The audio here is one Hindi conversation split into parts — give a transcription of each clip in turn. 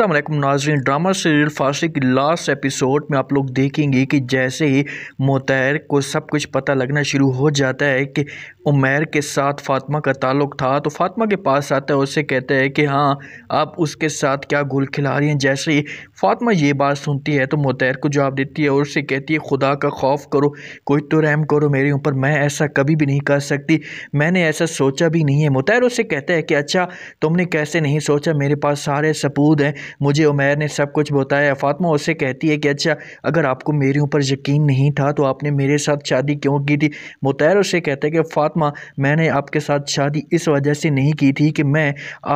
असलम नाजरीन ड्रामा सीरियल फारसी की लास्ट एपिसोड में आप लोग देखेंगे कि जैसे ही मोतैर को सब कुछ पता लगना शुरू हो जाता है कि उमैर के साथ फ़ातिमा का ताल्लुक़ था तो फ़ातिमा के पास आता है उससे कहते हैं कि हाँ आप उसके साथ क्या गुल खिला रही हैं जैसे ही फ़ातिमा ये बात सुनती है तो मोतर को जवाब देती है और उससे कहती है खुदा का खौफ करो कोई तो रहम करो मेरे ऊपर मैं ऐसा कभी भी नहीं कर सकती मैंने ऐसा सोचा भी नहीं है मोतर उससे कहता है कि अच्छा तुमने कैसे नहीं सोचा मेरे पास सारे सपूत हैं मुझे उमैर ने सब कुछ बताया फ़ातिमा उससे कहती है कि अच्छा अगर आपको मेरे ऊपर यकीन नहीं था तो आपने मेरे साथ शादी क्यों की थी मोतर उससे कहते हैं कि फ़ातिमा माँ मैंने आपके साथ शादी इस वजह से नहीं की थी कि मैं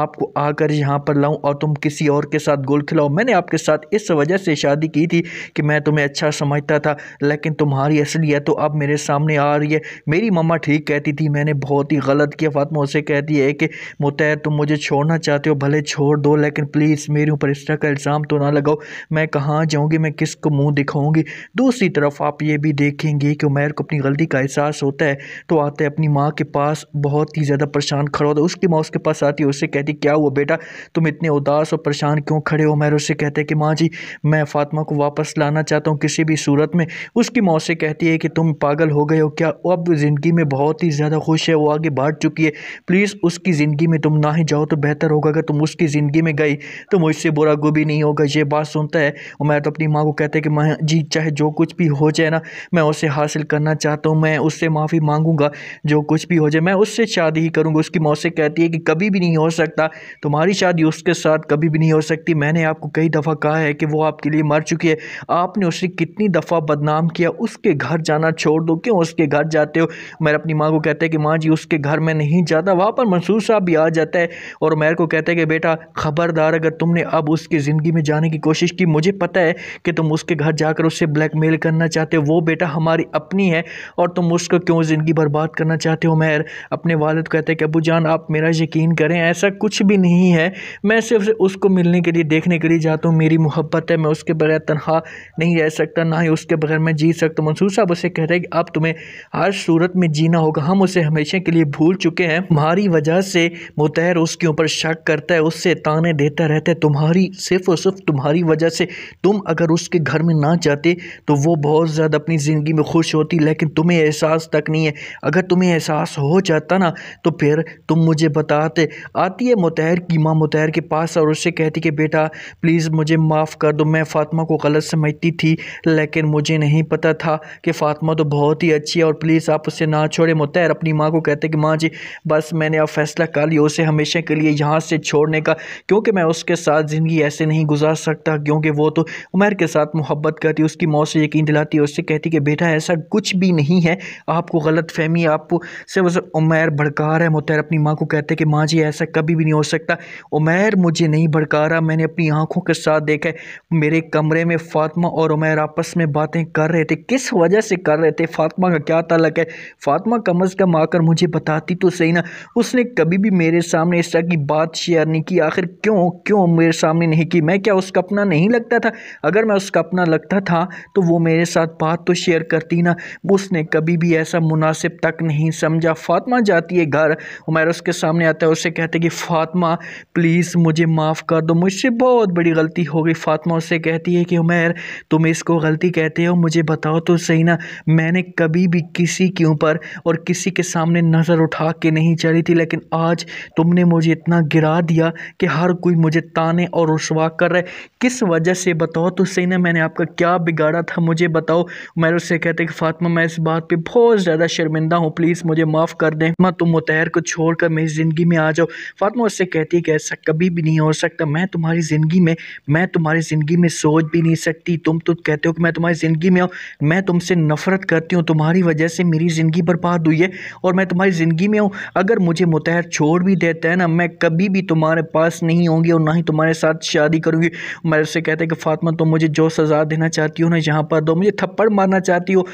आपको आकर यहाँ पर लाऊं और तुम किसी और के साथ गोल खिलाओ मैंने आपके साथ इस वजह से शादी की थी कि मैं तुम्हें अच्छा समझता था लेकिन तुम्हारी असलियत तो अब मेरे सामने आ रही है मेरी मम्मा ठीक कहती थी मैंने बहुत ही गलत किया फातमा उसे कहती है कि मुतैर तुम मुझे छोड़ना चाहते हो भले छोड़ दो लेकिन प्लीज़ मेरे ऊपर इस तरह का इल्ज़ाम तो ना लगाओ मैं कहाँ जाऊँगी मैं किस को मुँह दिखाऊँगी दूसरी तरफ आप ये भी देखेंगे कि उमैर को अपनी गलती का एहसास होता है तो आते अपनी माँ के पास बहुत ही ज़्यादा परेशान खड़ा होता है उसकी माँ उसके पास आती है उससे कहती क्या हुआ बेटा तुम इतने उदास और परेशान क्यों खड़े हो मैं उससे कहते हैं कि माँ जी मैं फातिमा को वापस लाना चाहता हूँ किसी भी सूरत में उसकी माँ उससे कहती है कि तुम पागल हो गए हो क्या अब ज़िंदगी में बहुत ही ज़्यादा खुश है वो आगे बढ़ चुकी है प्लीज़ उसकी ज़िंदगी में तुम ना ही जाओ तो बेहतर होगा अगर तुम उसकी ज़िंदगी में गई तो मुझसे बुरा गो नहीं होगा ये बात सुनता है और मैं तो अपनी माँ को कहते है कि माँ जी चाहे जो कुछ भी हो जाए ना मैं उसे हासिल करना चाहता हूँ मैं उससे माफ़ी मांगूंगा जो कुछ भी हो जाए मैं उससे शादी ही करूँगा उसकी मौसी कहती है कि कभी भी नहीं हो सकता तुम्हारी शादी उसके साथ कभी भी नहीं हो सकती मैंने आपको कई दफ़ा कहा है कि वो आपके लिए मर चुकी है आपने उसे कितनी दफ़ा बदनाम किया उसके घर जाना छोड़ दो क्यों उसके घर जाते हो मैं अपनी माँ को कहता है कि माँ जी उसके घर में नहीं जाता वहाँ पर मंसूर साहब भी आ जाता है और मैर को कहता है कि बेटा ख़बरदार अगर तुमने अब उसकी ज़िंदगी में जाने की कोशिश की मुझे पता है कि तुम उसके घर जाकर उससे ब्लैकमेल करना चाहते हो वो बेटा हमारी अपनी है और तुम उसको क्यों ज़िंदगी बर्बाद करना चाहते हो मैर अपने वालद कहते हैं कि अबू जान आप मेरा यकीन करें ऐसा कुछ भी नहीं है मैं सिर्फ उसको मिलने के लिए देखने के लिए जाता हूँ मेरी मोहब्बत है मैं उसके बगैर तनखा नहीं रह सकता ना ही उसके बगैर मैं जी सकता मंसूर साहब उसे कह रहे हैं कि अब तुम्हें हर सूरत में जीना होगा हम उसे हमेशा के लिए भूल चुके हैं तुम्हारी वजह से मुतहर उसके ऊपर शक करता है उससे ताने देता रहता है तुम्हारी सिर्फ और सिर्फ तुम्हारी वजह से तुम अगर उसके घर में ना जाते तो वो बहुत ज़्यादा अपनी ज़िंदगी में खुश होती लेकिन तुम्हें एहसास तक नहीं है अगर तुम्हें एहसास हो जाता ना तो फिर तुम मुझे बताते आती है मुतहर की माँ मुतहर के पास और उससे कहती कि बेटा प्लीज़ मुझे माफ़ कर दो मैं फ़ातिमा को गलत समझती थी लेकिन मुझे नहीं पता था कि फ़ातिमा तो बहुत ही अच्छी है और प्लीज़ आप उसे ना छोड़े मुतहर अपनी माँ को कहते कि माँ जी बस मैंने अब फैसला कर लिया उसे हमेशा के लिए यहाँ से छोड़ने का क्योंकि मैं उसके साथ ज़िंदगी ऐसे नहीं गुजार सकता क्योंकि वो तो उमर के साथ मोहब्बत करती उसकी मौत से यकीन दिलाती उससे कहती कि बेटा ऐसा कुछ भी नहीं है आपको गलत फहमी आपको सिर्फ उस उमैर भड़का रहा है मुतैर अपनी माँ को कहते हैं कि माँ जी ऐसा कभी भी नहीं हो सकता उमैर मुझे नहीं भड़का रहा मैंने अपनी आँखों के साथ देखा है मेरे कमरे में फ़ातिमा और उमैर आपस में बातें कर रहे थे किस वजह से कर रहे थे फ़ातिमा का क्या तलक है फ़ातिमा कम अज़ कम आकर मुझे बताती तो सही ना उसने कभी भी मेरे सामने इस तरह की बात शेयर नहीं की आखिर क्यों क्यों मेरे सामने नहीं की मैं क्या उसका अपना नहीं लगता था अगर मैं उसका अपना लगता था तो वो मेरे साथ बात तो शेयर करती ना उसने कभी भी ऐसा मुनासिब तक नहीं समझा फातमा जाती है घर उमैर उसके सामने आता है उससे कहते कि फ़ातिमा प्लीज़ मुझे माफ़ कर दो मुझसे बहुत बड़ी गलती हो गई फ़ातिमा उससे कहती है कि उमैर तुम इसको गलती कहते हो मुझे बताओ तो सही ना मैंने कभी भी किसी के ऊपर और किसी के सामने नज़र उठा के नहीं चली थी लेकिन आज तुमने मुझे इतना गिरा दिया कि हर कोई मुझे ताने और रसवा कर रहा है किस वजह से बताओ तो सही ना मैंने आपका क्या बिगाड़ा था मुझे बताओ मैं उससे कहते कि फ़ातिमा मैं इस बात पे बहुत ज़्यादा शर्मिंदा हूँ प्लीज़ प्लीज़ मुझे माफ़ कर दें माँ तुम तो मुतहर को छोड़ कर मेरी ज़िंदगी में आ जाओ फातमा उससे कहती है कि ऐसा कभी भी नहीं हो सकता मैं तुम्हारी ज़िंदगी में मैं तुम्हारी ज़िंदगी में सोच भी नहीं सकती तुम तो कहते हो कि मैं तुम्हारी ज़िंदगी में आऊँ मैं तुमसे नफरत करती हूँ तुम्हारी वजह से मेरी ज़िंदगी बर्बाद हुई है और मैं तुम्हारी ज़िंदगी में हूँ अगर मुझे मुतहर छोड़ भी देता है ना मैं कभी भी तुम्हारे पास नहीं होंगी और ना ही तुम्हारे साथ शादी करूँगी मैं उससे कहते हैं कि फ़ातिमा तुम मुझे जो सज़ा देना चाहती हो ना यहाँ पर दो मुझे थप्पड़ मारना चाहती हो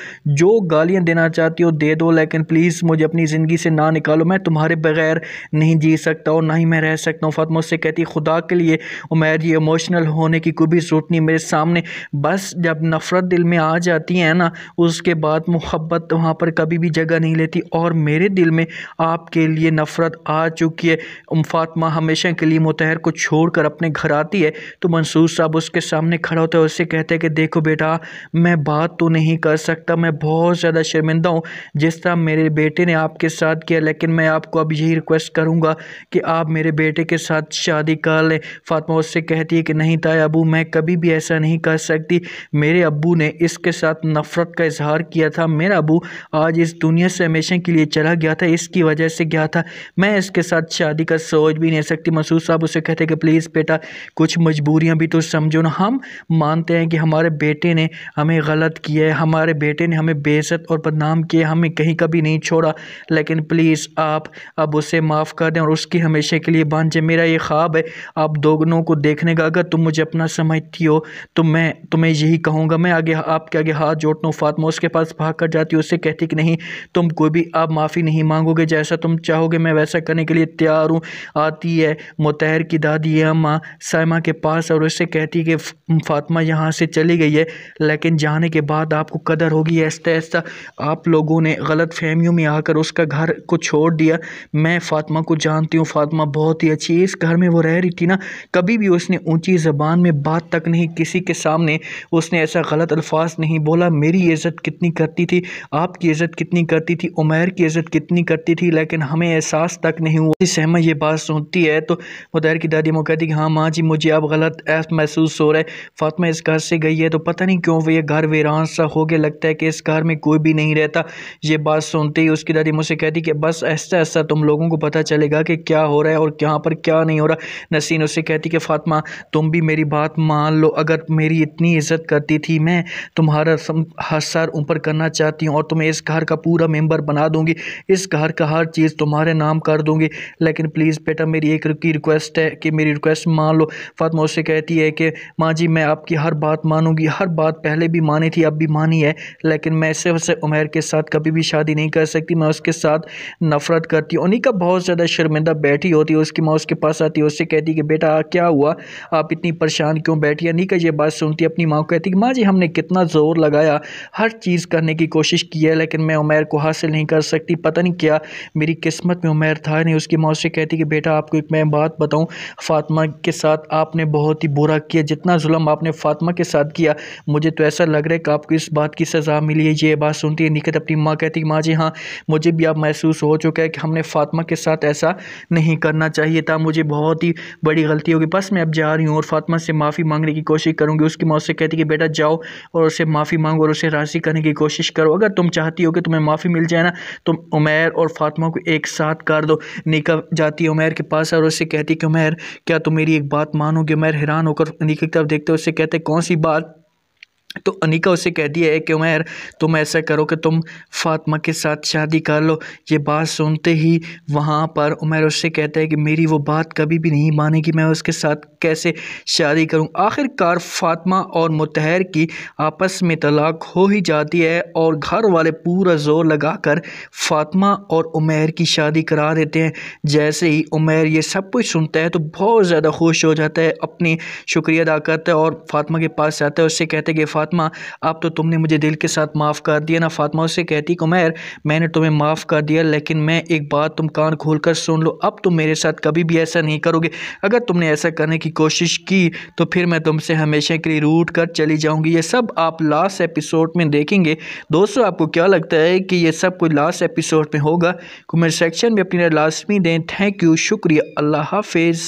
जो गालियाँ देना चाहती हो दे दो लेकिन प्लीज़ प्लीज़ मुझे अपनी ज़िंदगी से ना निकालो मैं तुम्हारे बगैर नहीं जी सकता और ना ही मैं रह सकता हूँ फातमा उससे कहती खुदा के लिए उमैर ये इमोशनल होने की कोई भी ज़रूरत नहीं मेरे सामने बस जब नफ़रत दिल में आ जाती है ना उसके बाद मोहब्बत वहाँ पर कभी भी जगह नहीं लेती और मेरे दिल में आपके लिए नफ़रत आ चुकी है फातमा हमेशा के लिए मुतहर को छोड़ कर अपने घर आती है तो मंसूर साहब उसके सामने खड़ा होता है उससे कहते हैं कि देखो बेटा मैं बात तो नहीं कर सकता मैं बहुत ज़्यादा शर्मिंदा हूँ जिस तरह मेरे बेटे बेटे ने आपके साथ किया लेकिन मैं आपको अब यही रिक्वेस्ट करूँगा कि आप मेरे बेटे के साथ शादी कर लें फातमा उससे कहती है कि नहीं ताए अबू मैं कभी भी ऐसा नहीं कर सकती मेरे अबू ने इसके साथ नफ़रत का इजहार किया था मेरा अबू आज इस दुनिया से हमेशा के लिए चला गया था इसकी वजह से गया था मैं इसके साथ शादी का सोच भी नहीं सकती मसूद साहब उसे कहते कि प्लीज़ बेटा कुछ मजबूरियाँ भी तो समझो ना हम मानते हैं कि हमारे बेटे ने हमें गलत किया है हमारे बेटे ने हमें बेसत और बदनाम किया हमें कहीं कभी नहीं छोड़ा लेकिन प्लीज़ आप अब उसे माफ़ कर दें और उसकी हमेशा के लिए बांध जाए मेरा ये ख्वाब है आप दोनों को देखने का अगर तुम मुझे अपना समझती हो तो मैं तुम्हें यही कहूँगा मैं आगे आपके आगे हाथ जोड़ता हूँ फातमा उसके पास भाग कर जाती हूँ उससे कहती कि नहीं तुम कोई भी आप माफ़ी नहीं मांगोगे जैसा तुम चाहोगे मैं वैसा करने के लिए तैयार हूँ आती है मुतहर की दादी है अम्मा के पास और उससे कहती कि फातमा यहाँ से चली गई है लेकिन जाने के बाद आपको कदर होगी ऐसा ऐसा आप लोगों ने गलत फहमियों में आकर उसका घर को छोड़ दिया मैं फ़ातिमा को जानती हूँ फ़ातिमा बहुत ही अच्छी इस घर में वो रह रही थी ना कभी भी उसने ऊंची ज़बान में बात तक नहीं किसी के सामने उसने ऐसा गलत अल्फाज नहीं बोला मेरी इज़्ज़त कितनी करती थी आपकी इज़्ज़त कितनी करती थी उमैर की इज़्ज़त कितनी करती थी लेकिन हमें एहसास तक नहीं हुआ सहमत ये बात सुनती है तो मुदैर की दादी कहती कि हाँ माँ जी मुझे अब गलत महसूस हो रहा है फातिमा इस घर से गई है तो पता नहीं क्यों वो ये घर वीरान सा हो गया लगता है कि इस घर में कोई भी नहीं रहता ये बात सुनते थी उसकी दादी मुझसे कहती कि बस ऐसा ऐसा तुम लोगों को पता चलेगा कि क्या हो रहा है और कहाँ पर क्या नहीं हो रहा नसीन उससे कहती कि फ़ातिमा तुम भी मेरी बात मान लो अगर मेरी इतनी इज्जत करती थी मैं तुम्हारा हर सर ऊपर करना चाहती हूँ और तुम्हें इस घर का पूरा मेम्बर बना दूँगी इस घर का हर चीज़ तुम्हारे नाम कर दूँगी लेकिन प्लीज़ बेटा मेरी एक की रिक्वेस्ट है कि मेरी रिक्वेस्ट मान लो फातमा उससे कहती है कि माँ जी मैं आपकी हर बात मानूंगी हर बात पहले भी मानी थी अब भी मानी है लेकिन मैं सिर्फ उमेर के साथ कभी भी शादी नहीं कर सकती सकती मैं उसके साथ नफरत करती हूँ अनिका बहुत ज़्यादा शर्मिंदा बैठी होती है उसकी माँ उसके पास आती है उससे कहती कि बेटा क्या हुआ आप इतनी परेशान क्यों बैठी अनिका ये बात सुनती अपनी माँ को कहती कि माँ जी हमने कितना ज़ोर लगाया हर चीज़ करने की कोशिश की है लेकिन मैं उमेर को हासिल नहीं कर सकती पता नहीं क्या मेरी किस्मत में उमेर था नहीं उसकी माँ उससे कहती कि बेटा आपको एक मैं बात बताऊँ फातिमा के साथ आपने बहुत ही बुरा किया जितना जुल्म आपने फातिमा के साथ किया मुझे तो ऐसा लग रहा है कि आपको इस बात की सज़ा मिली है ये बात सुनती है निकत अपनी माँ कहती कि माँ जी हाँ मुझे भी अब महसूस हो चुका है कि हमने फातिमा के साथ ऐसा नहीं करना चाहिए था मुझे बहुत ही बड़ी गलती होगी बस मैं अब जा रही हूँ और फातिमा से माफ़ी मांगने की कोशिश करूँगी उसकी माँ उससे कहती कि बेटा जाओ और उसे माफ़ी मांगो और उसे राशि करने की कोशिश करो अगर तुम चाहती हो कि तुम्हें माफ़ी मिल जाए ना तुम उमेर और फातिमा को एक साथ कर दो निका जाती है उमेर के पास और उससे कहती है कि उमेर क्या तुम मेरी एक बात मानोगे उमेर हैरान होकर निका की तरफ देखते उससे कहते कौन सी बात तो अनिका उसे कह दिया है कि उमेर तुम ऐसा करो कि तुम फातिमा के साथ शादी कर लो ये बात सुनते ही वहाँ पर उमेर उससे कहता है कि मेरी वो बात कभी भी नहीं मानेगी मैं उसके साथ कैसे शादी करूँ आखिरकार फातिमा और मुतहर की आपस में तलाक हो ही जाती है और घर वाले पूरा जोर लगाकर फातिमा और उमेर की शादी करा देते हैं जैसे ही उमेर ये सब कुछ सुनता है तो बहुत ज़्यादा खुश हो जाता है अपनी शुक्रिया अदा करता है और फातिमा के पास जाता है उससे कहते हैं कि फ़ातिमा अब तो तुमने मुझे दिल के साथ माफ़ कर दिया ना फ़ातिमा उससे कहती कुमैर मैंने तुम्हें माफ़ कर दिया लेकिन मैं एक बात तुम कान खोल कर सुन लो अब तुम मेरे साथ कभी भी ऐसा नहीं करोगे अगर तुमने ऐसा करने की कोशिश की तो फिर मैं तुमसे हमेशा के लिए रूट कर चली जाऊँगी ये सब आप लास्ट एपिसोड में देखेंगे दोस्तों आपको क्या लगता है कि ये सब कोई लास्ट एपिसोड में होगा कमेंट सेक्शन में अपनी लाजमी दें थैंक यू शुक्रिया अल्लाह हाफिज़